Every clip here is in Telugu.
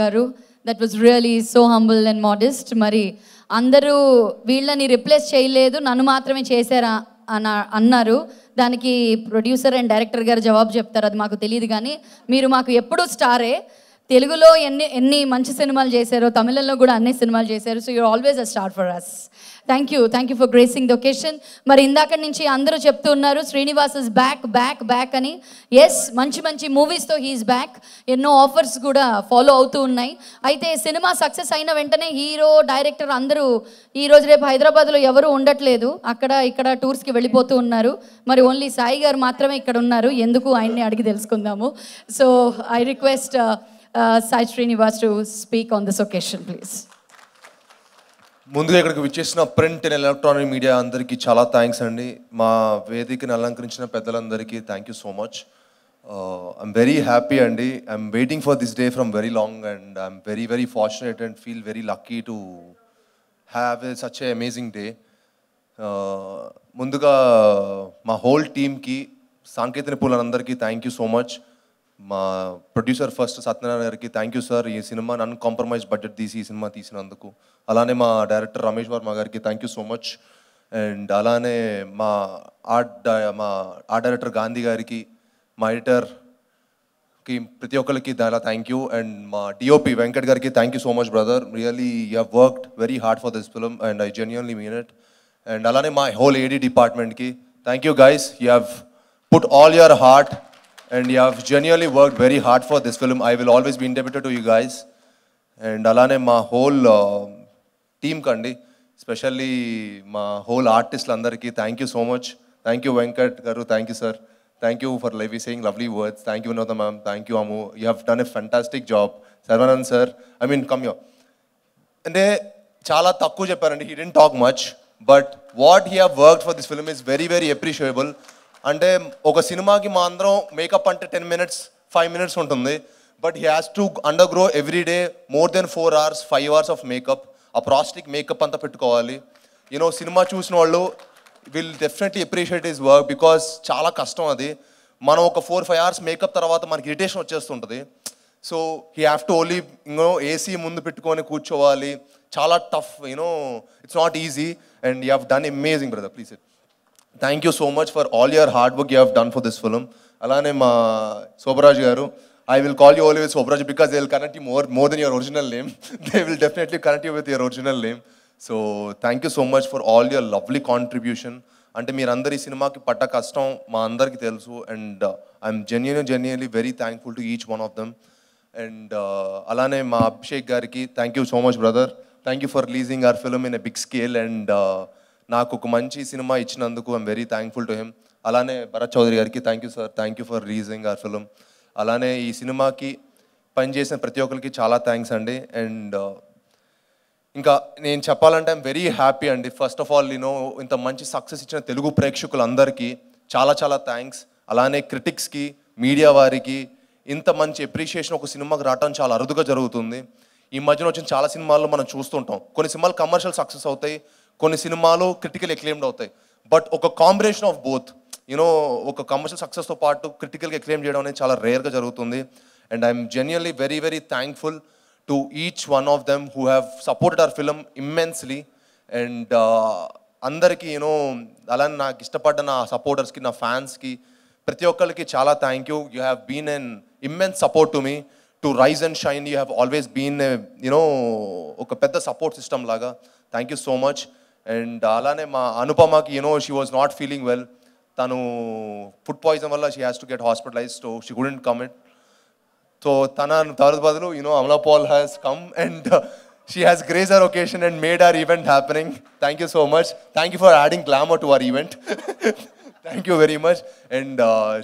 గారు that was really so humble and modest మరి అందరూ వీళ్ళని రిప్లేస్ చేయలేదు నన్ను మాత్రమే చేశారా అన్న అన్నారు దానికి ప్రొడ్యూసర్ అండ్ డైరెక్టర్ గారు జవాబు చెప్తారు అది మాకు తెలియదు కానీ మీరు మాకు ఎప్పుడూ స్టారే తెలుగులో ఎన్ని ఎన్ని మంచి సినిమాలు చేశారో తమిళంలో కూడా అన్ని సినిమాలు చేశారు so your always a star for us thank you thank you for gracing the occasion మరి ఇందాక నుంచి అందరూ చెప్తూ ఉన్నారు Srinivas is back back back అని ఎస్ మంచి మంచి మూవీస్తో హీఈస్ బ్యాక్ ఎన్నో ఆఫర్స్ కూడా ఫాలో అవుతూ ఉన్నాయి అయితే సినిమా సక్సెస్ అయిన వెంటనే హీరో డైరెక్టర్ అందరూ ఈ రోజు రేపు హైదరాబాద్లో ఎవరూ ఉండట్లేదు అక్కడ ఇక్కడ టూర్స్కి వెళ్ళిపోతూ ఉన్నారు మరి ఓన్లీ సాయి గారు మాత్రమే ఇక్కడ ఉన్నారు ఎందుకు ఆయన్ని అడిగి తెలుసుకుందాము so I request uh, Sai Srinivas to speak on this occasion, please. ముందుగా ఇక్కడికి విచ్చేసిన ప్రింట్ అండ్ ఎలక్ట్రానిక్ మీడియా అందరికీ చాలా థ్యాంక్స్ అండి మా వేదికను అలంకరించిన పెద్దలందరికీ thank you so much I'm very happy అండి I'm waiting for this day from very long and I'm very very fortunate and feel very lucky to have a such a amazing day ముందుగా మా హోల్ టీమ్కి సాంకేతిక పూలందరికీ thank you so much producer first Satyanarayana की थैंक यू सर यह सिम नंप्रमज बजेट अलारक्टर रमेश वर्मा गार thank you so much and अलाइरेक्टर गांधी गारी एडिटर की प्रति थैंक यू अंडीओपी वेंकट गार thank you so much brother really you very hard for this film and genuinely mean it and अला हॉल एडी डिपार्टेंट की thank you guys you have put all your heart and you have genuinely work very hard for this film I will always be indebted to you guys and అలానే మా హోల్ టీమ్ uh, కండి స్పెషల్లీ మా హోల్ ఆర్టిస్టులందరికీ thank you so much thank you Venkat గారు thank you sir thank you for live saying lovely words thank you Vinoda ma'am thank you Ammu you have done a fantastic job Sharwanand sir I mean come you అంటే చాలా తక్కువ చెప్పారండి he dent talk much but what he have work for this film is very very appreciable అంటే ఒక సినిమాకి మాత్రం మేకప్ అంటే టెన్ మినిట్స్ ఫైవ్ మినిట్స్ ఉంటుంది but he has to under grow every day more than four hours five hours of makeup ఆ ప్రాస్టిక్ మేకప్ అంతా పెట్టుకోవాలి యూనో సినిమా చూసిన వాళ్ళు will definitely appreciate is work because చాలా కష్టం అది మనం ఒక ఫోర్ ఫైవ్ అవర్స్ మేకప్ తర్వాత మనకి ఇరిటేషన్ వచ్చేస్తుంటుంది so he have to only you know AC ముందు పెట్టుకొని కూర్చోవాలి చాలా tough you know it's not easy and you have done amazing brother please it thank you so much for all your hard work you have done for this film అలానే మా శోభరాజ్ గారు I will call you with Shobharaj because they will connect you more more than your original name they will definitely connect you with your original name so thank you so much for all your lovely contribution అంటే మీరందరూ ఈ సినిమాకి పట్ట కష్టం మా అందరికీ తెలుసు and I'm genuine genuinely very thankful to each one of them and అలానే మా అభిషేక్ గారికి thank you so much brother thank you for releasing our film in a big scale and నాకు ఒక మంచి సినిమా ఇచ్చినందుకు I'm very thankful to him అలానే భరత్ చౌదరి గారికి thank you sir thank you for releasing our film అలానే ఈ సినిమాకి పనిచేసిన ప్రతి ఒక్కరికి చాలా థ్యాంక్స్ అండి అండ్ uh, ఇంకా నేను చెప్పాలంటే ఐమ్ వెరీ హ్యాపీ అండి ఫస్ట్ ఆఫ్ ఆల్ నేను ఇంత మంచి సక్సెస్ ఇచ్చిన తెలుగు ప్రేక్షకులందరికీ చాలా చాలా థ్యాంక్స్ అలానే క్రిటిక్స్కి మీడియా వారికి ఇంత మంచి ఎప్రిషియేషన్ ఒక సినిమాకి రావడం చాలా అరుదుగా జరుగుతుంది ఈ మధ్యన వచ్చిన చాలా సినిమాల్లో మనం చూస్తుంటాం కొన్ని సినిమాలు కమర్షియల్ సక్సెస్ అవుతాయి కొన్ని సినిమాలు క్రిటికల్ ఎక్లెయిమ్డ్ అవుతాయి బట్ ఒక కాంబినేషన్ ఆఫ్ బోత్ యూనో ఒక కమర్షియల్ సక్సెస్తో పాటు క్రిటికల్గా ఎక్లెయిమ్ చేయడం అనేది చాలా రేర్గా జరుగుతుంది and I'm genuinely very very thankful to each one of them who have supported our film immensely and అందరికీ యూనో అలా నాకు ఇష్టపడ్డ నా సపోర్టర్స్కి నా ఫ్యాన్స్కి ప్రతి ఒక్కరికి చాలా thank you you have been an immense support to me to rise and shine you have always been you know ఒక పెద్ద సపోర్ట్ సిస్టమ్ లాగా thank you so much and అలానే మా అనుపమకి you know she was not feeling well తను ఫుడ్ పాయిజన్ వల్ల she has to get hospitalise so she couldn't come it so తన తర్వాత బదులు you know Amala Paul has come and she has grace hour occasion and made our event happening thank you so much thank you for adding glamour to our event thank you very much and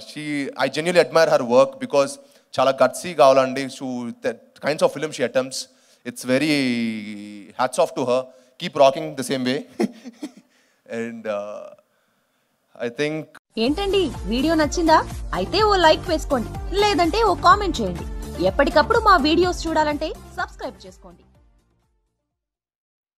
she I genuinely admire her work because చాలా గట్సీ కావాలండి such kinds of film she attempts it's very hats off to her keep rocking the same way and I think ఏంటండి వీడియో నచ్చిందా అయితే ఓ లైక్ వేసుకోండి లేదంటే ఓ కామెంట్ చేయండి ఎప్పటికప్పుడు మా వీడియోస్ చూడాలంటే సబ్స్క్రైబ్ చేసుకోండి